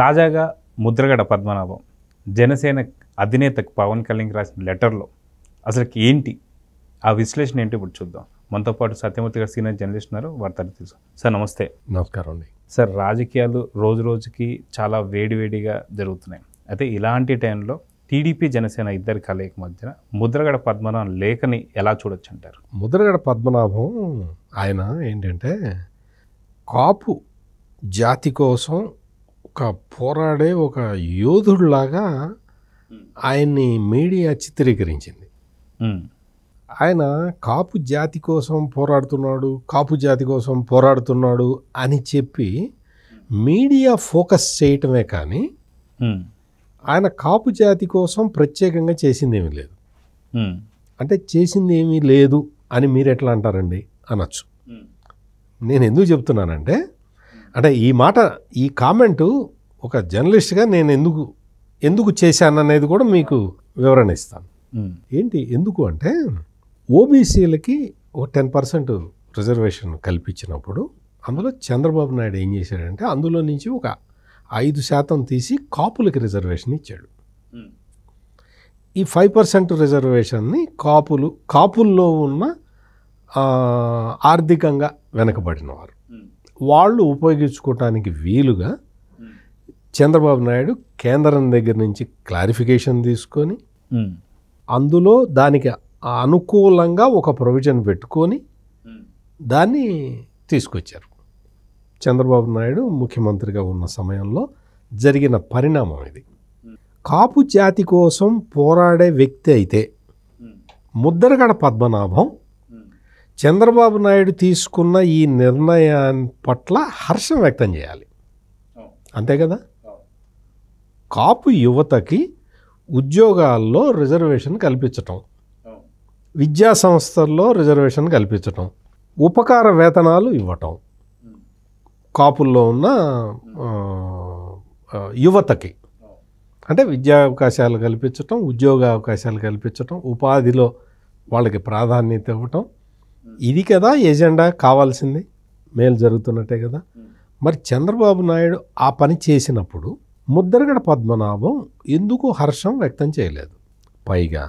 తాజాగా ముద్రగడ పద్మనాభం జనసేన అధినేతకు పవన్ కళ్యాణ్ రాసిన లెటర్లో అసలు ఏంటి ఆ విశ్లేషణ ఏంటి ఇప్పుడు చూద్దాం మనతో పాటు సత్యమూర్తి గారు సీనియర్ జర్నలిస్ట్ ఉన్నారు వారి తెలుసు సార్ నమస్తే నమస్కారం అండి సార్ రాజకీయాలు రోజు రోజుకి చాలా వేడివేడిగా జరుగుతున్నాయి అయితే ఇలాంటి టైంలో టీడీపీ జనసేన ఇద్దరి కలయిక మధ్యన ముద్రగడ పద్మనాభం లేఖని ఎలా చూడొచ్చు అంటారు ముద్రగడ పద్మనాభం ఆయన ఏంటంటే కాపు జాతి కోసం ఒక పోరాడే ఒక యోధుడిలాగా ఆయన్ని మీడియా చిత్రీకరించింది ఆయన కాపు జాతి కోసం పోరాడుతున్నాడు కాపు జాతి కోసం పోరాడుతున్నాడు అని చెప్పి మీడియా ఫోకస్ చేయటమే కానీ ఆయన కాపు జాతి కోసం ప్రత్యేకంగా చేసిందేమీ లేదు అంటే చేసింది ఏమీ లేదు అని మీరు ఎట్లా అంటారండి అనొచ్చు నేను ఎందుకు చెప్తున్నానంటే అంటే ఈ మాట ఈ కామెంటు ఒక జర్నలిస్ట్గా నేను ఎందుకు ఎందుకు చేశాననేది కూడా మీకు వివరణ ఇస్తాను ఏంటి ఎందుకు అంటే ఓబీసీలకి ఒక టెన్ పర్సెంట్ రిజర్వేషన్ కల్పించినప్పుడు అందులో చంద్రబాబు నాయుడు ఏం చేశాడంటే అందులో నుంచి ఒక ఐదు శాతం తీసి కాపులకి రిజర్వేషన్ ఇచ్చాడు ఈ ఫైవ్ పర్సెంట్ రిజర్వేషన్ని కాపులు కాపుల్లో ఉన్న ఆర్థికంగా వెనకబడిన వారు వాళ్ళు ఉపయోగించుకోవటానికి వీలుగా చంద్రబాబు నాయుడు కేంద్రం దగ్గర నుంచి క్లారిఫికేషన్ తీసుకొని అందులో దానికి అనుకూలంగా ఒక ప్రొవిజన్ పెట్టుకొని దాన్ని తీసుకొచ్చారు చంద్రబాబు నాయుడు ముఖ్యమంత్రిగా ఉన్న సమయంలో జరిగిన పరిణామం ఇది కాపు జాతి కోసం పోరాడే వ్యక్తి అయితే ముద్దరగడ పద్మనాభం చంద్రబాబు నాయుడు తీసుకున్న ఈ నిర్ణయాన్ని పట్ల హర్షం వ్యక్తం చేయాలి అంతే కదా కాపు యువతకి ఉద్యోగాల్లో రిజర్వేషన్ కల్పించటం విద్యా సంస్థల్లో రిజర్వేషన్ కల్పించటం ఉపకార వేతనాలు ఇవ్వటం కాపుల్లో ఉన్న యువతకి అంటే విద్యా అవకాశాలు కల్పించటం ఉద్యోగ అవకాశాలు కల్పించటం ఉపాధిలో వాళ్ళకి ప్రాధాన్యత ఇవ్వటం ఇది కదా ఎజెండా కావాల్సింది మేలు జరుగుతున్నట్టే కదా మరి చంద్రబాబు నాయుడు ఆ పని చేసినప్పుడు ముద్రగడ పద్మనాభం ఎందుకు హర్షం వ్యక్తం చేయలేదు పైగా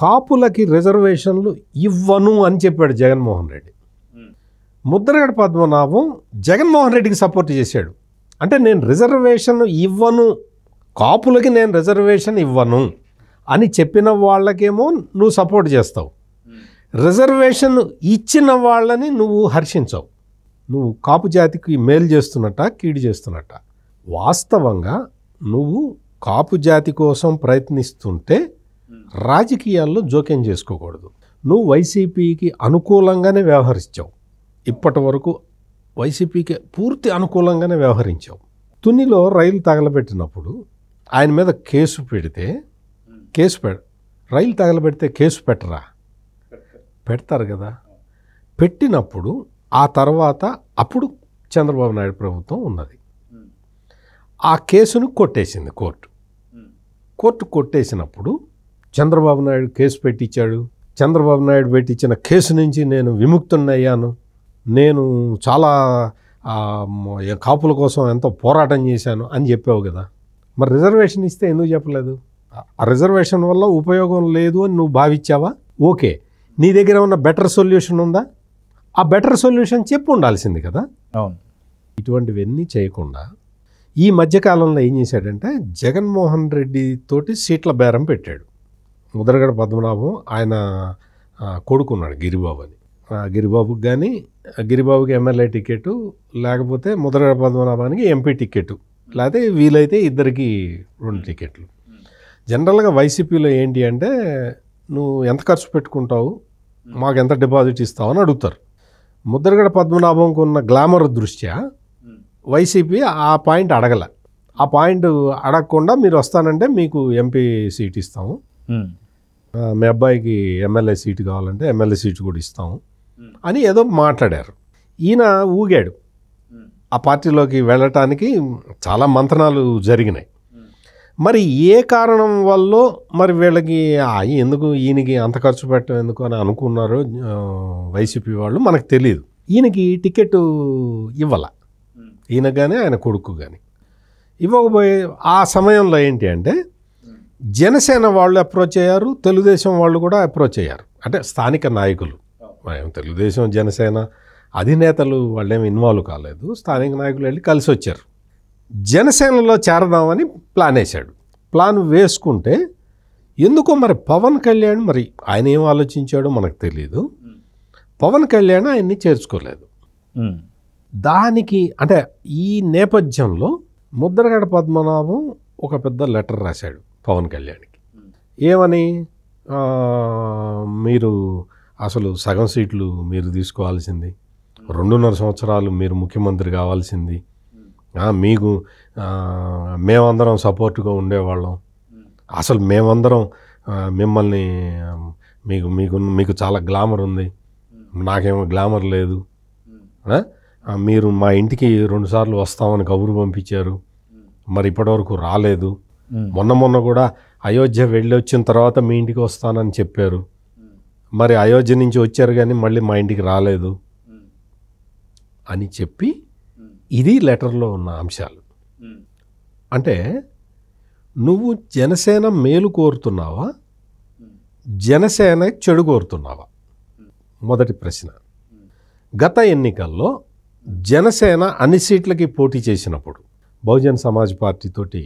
కాపులకి రిజర్వేషన్లు ఇవ్వను అని చెప్పాడు జగన్మోహన్ రెడ్డి ముద్రగడ పద్మనాభం జగన్మోహన్ రెడ్డికి సపోర్ట్ చేశాడు అంటే నేను రిజర్వేషన్ ఇవ్వను కాపులకి నేను రిజర్వేషన్ ఇవ్వను అని చెప్పిన వాళ్ళకేమో నువ్వు సపోర్ట్ చేస్తావు రిజర్వేషన్ ఇచ్చిన వాళ్ళని నువ్వు హర్షించవు నువ్వు కాపు జాతికి మేలు చేస్తున్నట్ట కీడు చేస్తున్నట్ట వాస్తవంగా నువ్వు కాపు జాతి కోసం ప్రయత్నిస్తుంటే రాజకీయాల్లో జోక్యం చేసుకోకూడదు నువ్వు వైసీపీకి అనుకూలంగానే వ్యవహరించావు ఇప్పటి వరకు వైసీపీకి పూర్తి అనుకూలంగానే వ్యవహరించావు తునిలో రైలు తగలబెట్టినప్పుడు ఆయన మీద కేసు పెడితే కేసు పెడ రైలు తగలబెడితే కేసు పెట్టరా పెడతారు కదా పెట్టినప్పుడు ఆ తర్వాత అప్పుడు చంద్రబాబు నాయుడు ప్రభుత్వం ఉన్నది ఆ కేసును కొట్టేసింది కోర్టు కోర్టు కొట్టేసినప్పుడు చంద్రబాబు నాయుడు కేసు పెట్టించాడు చంద్రబాబు నాయుడు పెట్టించిన కేసు నుంచి నేను విముక్తున్నయ్యాను నేను చాలా కాపుల కోసం ఎంతో పోరాటం చేశాను అని చెప్పావు కదా మరి రిజర్వేషన్ ఇస్తే ఎందుకు చెప్పలేదు ఆ రిజర్వేషన్ వల్ల ఉపయోగం లేదు అని నువ్వు భావించావా ఓకే నీ దగ్గర ఉన్న బెటర్ సొల్యూషన్ ఉందా ఆ బెటర్ సొల్యూషన్ చెప్పు ఉండాల్సింది కదా అవును ఇటువంటివన్నీ చేయకుండా ఈ మధ్యకాలంలో ఏం చేశాడంటే జగన్మోహన్ రెడ్డి తోటి సీట్ల బేరం పెట్టాడు ముద్రగడ పద్మనాభం ఆయన కొడుకున్నాడు గిరిబాబు అని గిరిబాబుకి కానీ గిరిబాబుకి ఎమ్మెల్యే టికెట్ లేకపోతే ముద్రగడ పద్మనాభానికి ఎంపీ టికెట్ లేకపోతే వీలైతే ఇద్దరికి రెండు టికెట్లు జనరల్గా వైసీపీలో ఏంటి అంటే నువ్వు ఎంత ఖర్చు పెట్టుకుంటావు మాకు ఎంత డిపాజిట్ ఇస్తావు అని అడుగుతారు ముద్రగడ పద్మనాభంకు ఉన్న గ్లామర్ దృష్ట్యా వైసీపీ ఆ పాయింట్ అడగల ఆ పాయింట్ అడగకుండా మీరు వస్తానంటే మీకు ఎంపీ సీట్ ఇస్తాము మీ అబ్బాయికి ఎమ్మెల్యే సీట్ కావాలంటే ఎమ్మెల్యే సీట్ కూడా ఇస్తాము అని ఏదో మాట్లాడారు ఈయన ఊగాడు ఆ పార్టీలోకి వెళ్ళటానికి చాలా మంతనాలు జరిగినాయి మరి ఏ కారణం వల్ల మరి వీళ్ళకి ఎందుకు ఈయనకి అంత ఖర్చు పెట్టడం ఎందుకు అని అనుకున్నారు వైసీపీ వాళ్ళు మనకు తెలియదు ఈయనకి టికెట్ ఇవ్వాల ఈయన కానీ ఆయన కొడుకు కానీ ఇవ్వకపోయే ఆ సమయంలో ఏంటి అంటే జనసేన వాళ్ళు అప్రోచ్ అయ్యారు తెలుగుదేశం వాళ్ళు కూడా అప్రోచ్ అయ్యారు అంటే స్థానిక నాయకులు తెలుగుదేశం జనసేన అధినేతలు వాళ్ళేమి ఇన్వాల్వ్ కాలేదు స్థానిక నాయకులు వెళ్ళి కలిసి వచ్చారు జనసేనలో చేరదామని ప్లాన్ వేశాడు ప్లాన్ వేసుకుంటే ఎందుకో మరి పవన్ కళ్యాణ్ మరి ఆయన ఏం ఆలోచించాడో మనకు తెలియదు పవన్ కళ్యాణ్ ఆయన్ని చేర్చుకోలేదు దానికి అంటే ఈ నేపథ్యంలో ముద్రగడ పద్మనాభం ఒక పెద్ద లెటర్ రాశాడు పవన్ కళ్యాణ్కి ఏమని మీరు అసలు సగం సీట్లు మీరు తీసుకోవాల్సింది రెండున్నర సంవత్సరాలు మీరు ముఖ్యమంత్రి కావాల్సింది మీకు మేమందరం సపోర్ట్గా ఉండేవాళ్ళం అసలు మేమందరం మిమ్మల్ని మీకు మీకు మీకు చాలా గ్లామర్ ఉంది నాకేమో గ్లామర్ లేదు మీరు మా ఇంటికి రెండుసార్లు వస్తామని కబురు పంపించారు మరి ఇప్పటివరకు రాలేదు మొన్న మొన్న కూడా అయోధ్య వెళ్ళి వచ్చిన తర్వాత మీ ఇంటికి వస్తానని చెప్పారు మరి అయోధ్య నుంచి వచ్చారు కానీ మళ్ళీ మా ఇంటికి రాలేదు అని చెప్పి ఇది లెటర్లో ఉన్న అంశాలు అంటే నువ్వు జనసేన మేలు కోరుతున్నావా జనసేన చెడు కోరుతున్నావా మొదటి ప్రశ్న గత ఎన్నికల్లో జనసేన అన్ని సీట్లకి పోటీ చేసినప్పుడు బహుజన్ సమాజ్ పార్టీతోటి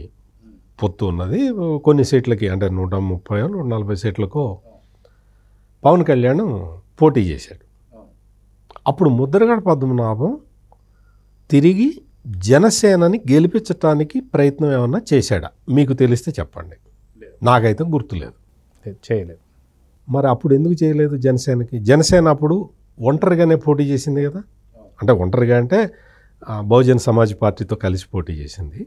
పొత్తు ఉన్నది కొన్ని సీట్లకి అంటే నూట ముప్పై నూట నలభై సీట్లకు పవన్ కళ్యాణ్ పోటీ చేశాడు అప్పుడు ముద్రగడ పద్మనాభం తిరిగి జనసేనని గెలిపించటానికి ప్రయత్నం ఏమన్నా చేశాడా మీకు తెలిస్తే చెప్పండి నాకైతే గుర్తులేదు చేయలేదు మరి అప్పుడు ఎందుకు చేయలేదు జనసేనకి జనసేన అప్పుడు ఒంటరిగానే పోటీ చేసింది కదా అంటే ఒంటరిగా అంటే బహుజన్ సమాజ్ పార్టీతో కలిసి పోటీ చేసింది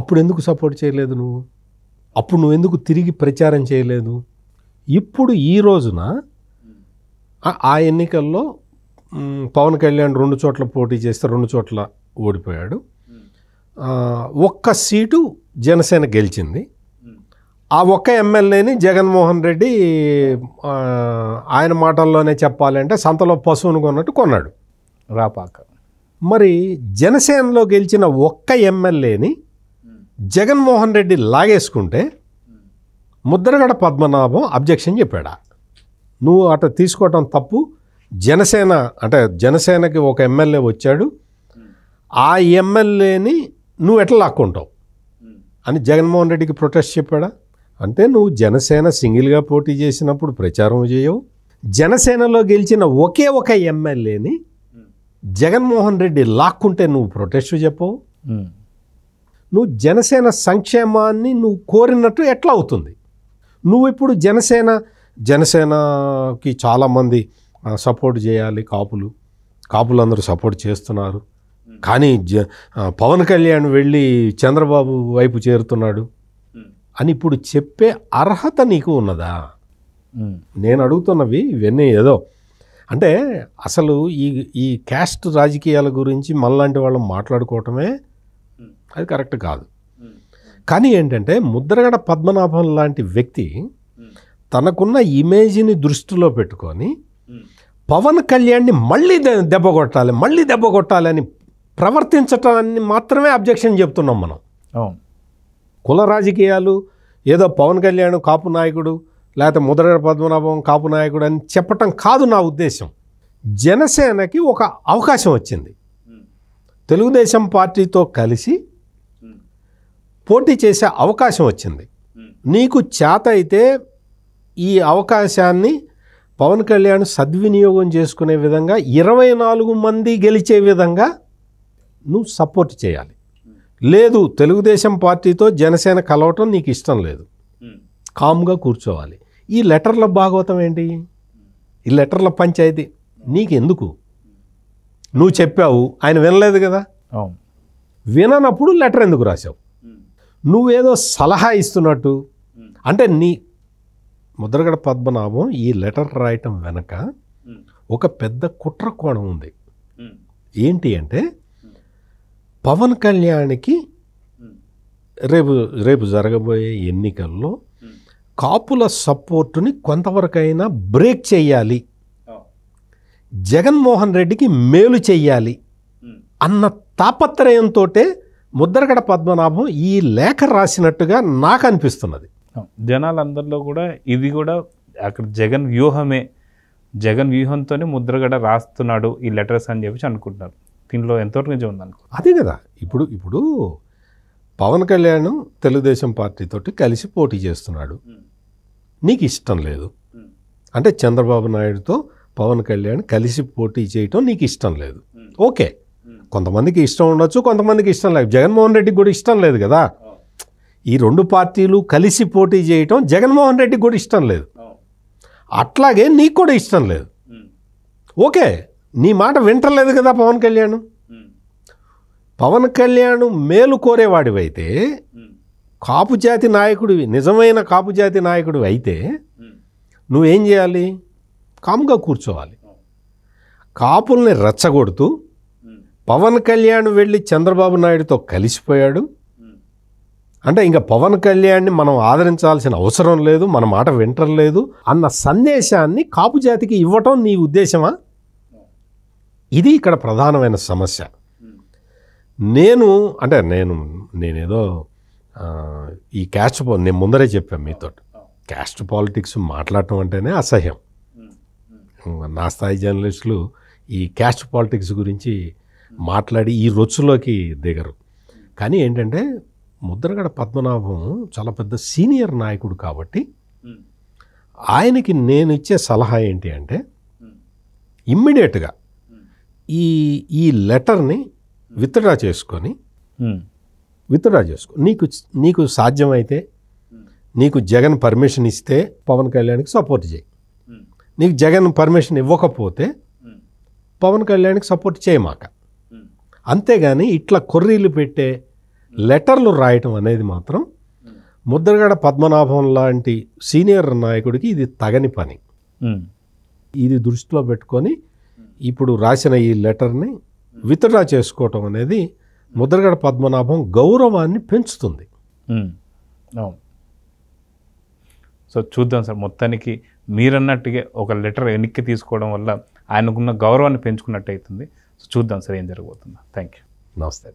అప్పుడు ఎందుకు సపోర్ట్ చేయలేదు నువ్వు అప్పుడు నువ్వు ఎందుకు తిరిగి ప్రచారం చేయలేదు ఇప్పుడు ఈ రోజున ఆ ఎన్నికల్లో పవన్ కళ్యాణ్ రెండు చోట్ల పోటీ చేస్తే రెండు చోట్ల ఓడిపోయాడు ఒక్క సీటు జనసేన గెలిచింది ఆ ఒక్క ఎమ్మెల్యేని జగన్మోహన్ రెడ్డి ఆయన మాటల్లోనే చెప్పాలంటే సంతలో పశువును కొన్నట్టు కొన్నాడు రాపాక మరి జనసేనలో గెలిచిన ఒక్క ఎమ్మెల్యేని జగన్మోహన్ రెడ్డి లాగేసుకుంటే ముద్రగడ పద్మనాభం అబ్జెక్షన్ చెప్పాడా నువ్వు అట తీసుకోవటం తప్పు జనసేన అంటే జనసేనకి ఒక ఎమ్మెల్యే వచ్చాడు ఆ ఎమ్మెల్యేని నువ్వు ఎట్లా లాక్కుంటావు అని జగన్మోహన్ రెడ్డికి ప్రొటెస్ట్ చెప్పాడా అంటే నువ్వు జనసేన సింగిల్గా పోటీ చేసినప్పుడు ప్రచారం చేయవు జనసేనలో గెలిచిన ఒకే ఒక ఎమ్మెల్యేని జగన్మోహన్ రెడ్డి లాక్కుంటే నువ్వు ప్రొటెస్ట్ చెప్పవు నువ్వు జనసేన సంక్షేమాన్ని నువ్వు కోరినట్టు ఎట్లా అవుతుంది నువ్వు ఇప్పుడు జనసేన జనసేనకి చాలామంది సపోర్ట్ చేయాలి కాపులు కాపులు అందరూ సపోర్ట్ చేస్తున్నారు కానీ జ పవన్ కళ్యాణ్ వెళ్ళి చంద్రబాబు వైపు చేరుతున్నాడు అని ఇప్పుడు చెప్పే అర్హత నీకు ఉన్నదా నేను అడుగుతున్నవి ఇవన్నీ ఏదో అంటే అసలు ఈ ఈ క్యాస్ట్ రాజకీయాల గురించి మనలాంటి వాళ్ళు మాట్లాడుకోవటమే అది కరెక్ట్ కాదు కానీ ఏంటంటే ముద్రగడ పద్మనాభం లాంటి వ్యక్తి తనకున్న ఇమేజ్ని దృష్టిలో పెట్టుకొని పవన్ కళ్యాణ్ని మళ్ళీ దెబ్బ కొట్టాలి మళ్ళీ దెబ్బ కొట్టాలని ప్రవర్తించటాన్ని మాత్రమే అబ్జెక్షన్ చెప్తున్నాం మనం కుల రాజకీయాలు ఏదో పవన్ కళ్యాణ్ కాపు నాయకుడు లేకపోతే ముద్ర పద్మనాభం కాపు నాయకుడు అని చెప్పటం కాదు నా ఉద్దేశం జనసేనకి ఒక అవకాశం వచ్చింది తెలుగుదేశం పార్టీతో కలిసి పోటీ చేసే అవకాశం వచ్చింది నీకు చేత అయితే ఈ అవకాశాన్ని పవన్ కళ్యాణ్ సద్వినియోగం చేసుకునే విధంగా ఇరవై నాలుగు మంది గెలిచే విధంగా నువ్వు సపోర్ట్ చేయాలి లేదు తెలుగుదేశం పార్టీతో జనసేన కలవటం నీకు ఇష్టం లేదు కామ్గా కూర్చోవాలి ఈ లెటర్ల భాగవతం ఏంటి ఈ లెటర్ల పంచాయతీ నీకు ఎందుకు నువ్వు చెప్పావు ఆయన వినలేదు కదా వినప్పుడు లెటర్ ఎందుకు రాశావు నువ్వేదో సలహా ఇస్తున్నట్టు అంటే నీ ముద్రగడ పద్మనాభం ఈ లెటర్ రాయటం వెనక ఒక పెద్ద కుట్ర కోణం ఉంది ఏంటి అంటే పవన్ కళ్యాణ్కి రేపు రేపు జరగబోయే ఎన్నికల్లో కాపుల సపోర్టుని కొంతవరకైనా బ్రేక్ చేయాలి జగన్మోహన్ రెడ్డికి మేలు చెయ్యాలి అన్న తాపత్రయంతో ముద్రగడ పద్మనాభం ఈ లేఖ రాసినట్టుగా నాకు అనిపిస్తున్నది జనాలందరిలో కూడా ఇది కూడా అక్కడ జగన్ వ్యూహమే జగన్ వ్యూహంతోనే ముద్రగడ రాస్తున్నాడు ఈ లెటర్స్ అని చెప్పి అనుకుంటున్నారు దీనిలో ఎంతవరకు నిజం ఉందనుకో అదే కదా ఇప్పుడు ఇప్పుడు పవన్ కళ్యాణ్ తెలుగుదేశం పార్టీతో కలిసి పోటీ చేస్తున్నాడు నీకు ఇష్టం లేదు అంటే చంద్రబాబు నాయుడుతో పవన్ కళ్యాణ్ కలిసి పోటీ చేయటం నీకు ఇష్టం లేదు ఓకే కొంతమందికి ఇష్టం ఉండొచ్చు కొంతమందికి ఇష్టం లేదు జగన్మోహన్ రెడ్డికి కూడా ఇష్టం లేదు కదా ఈ రెండు పార్టీలు కలిసి పోటీ చేయటం జగన్మోహన్ రెడ్డికి కూడా ఇష్టం లేదు అట్లాగే నీకు కూడా ఇష్టం లేదు ఓకే నీ మాట వింటలేదు కదా పవన్ కళ్యాణ్ పవన్ కళ్యాణ్ మేలు కోరేవాడివైతే కాపు జాతి నాయకుడివి నిజమైన కాపు జాతి నాయకుడు అయితే నువ్వేం చేయాలి కామ్గా కూర్చోవాలి కాపుల్ని రెచ్చగొడుతూ పవన్ కళ్యాణ్ వెళ్ళి చంద్రబాబు నాయుడుతో కలిసిపోయాడు అంటే ఇంకా పవన్ కళ్యాణ్ని మనం ఆదరించాల్సిన అవసరం లేదు మన మాట వింటర్లేదు అన్న సందేశాన్ని కాపు జాతికి ఇవ్వటం నీ ఉద్దేశమా ఇది ఇక్కడ ప్రధానమైన సమస్య నేను అంటే నేను నేనేదో ఈ క్యాస్ట్ నేను ముందరే చెప్పాను మీతో క్యాస్ట్ పాలిటిక్స్ మాట్లాడటం అంటేనే అసహ్యం నా స్థాయి జర్నలిస్టులు ఈ క్యాస్ట్ పాలిటిక్స్ గురించి మాట్లాడి ఈ రొచ్చులోకి దిగరు కానీ ఏంటంటే ముద్రగడ పద్మనాభం చాలా పెద్ద సీనియర్ నాయకుడు కాబట్టి ఆయనకి నేను ఇచ్చే సలహా ఏంటి అంటే ఇమ్మీడియట్గా ఈ ఈ లెటర్ని విత్డ్రా చేసుకొని విత్డ్రా చేసుకో నీకు నీకు సాధ్యమైతే నీకు జగన్ పర్మిషన్ ఇస్తే పవన్ కళ్యాణ్కి సపోర్ట్ చేయి నీకు జగన్ పర్మిషన్ ఇవ్వకపోతే పవన్ కళ్యాణ్కి సపోర్ట్ చేయమాక అంతేగాని ఇట్లా కొర్రీలు పెట్టే లెటర్లు రాయటం అనేది మాత్రం ముద్రగడ పద్మనాభం లాంటి సీనియర్ నాయకుడికి ఇది తగని పని ఇది దృష్టిలో పెట్టుకొని ఇప్పుడు రాసిన ఈ లెటర్ని విత్డ్రా చేసుకోవటం అనేది ముద్రగడ పద్మనాభం గౌరవాన్ని పెంచుతుంది సో చూద్దాం సార్ మొత్తానికి మీరన్నట్టుగా ఒక లెటర్ వెనక్కి తీసుకోవడం వల్ల ఆయనకున్న గౌరవాన్ని పెంచుకున్నట్టు అవుతుంది సో చూద్దాం సార్ ఏం జరగబోతుందా థ్యాంక్ యూ నమస్తే